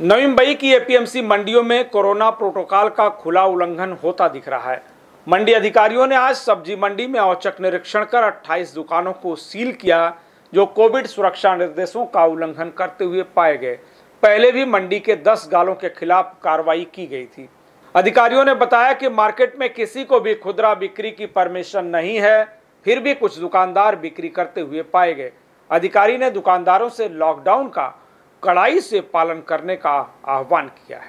नवी मुंबई की एपीएमसी मंडियों में कोरोना प्रोटोकॉल का खुला उल्लंघन होता दिख रहा है मंडी अधिकारियों ने आज सब्जी मंडी में औचक निरीक्षण कर 28 दुकानों को सील किया जो कोविड सुरक्षा निर्देशों का उल्लंघन करते हुए पाए गए पहले भी मंडी के 10 गालों के खिलाफ कार्रवाई की गई थी अधिकारियों ने बताया कि मार्केट में किसी को भी खुदरा बिक्री की परमिशन नहीं है फिर भी कुछ दुकानदार बिक्री करते हुए पाए गए अधिकारी ने दुकानदारों से लॉकडाउन का कड़ाई से पालन करने का आह्वान किया है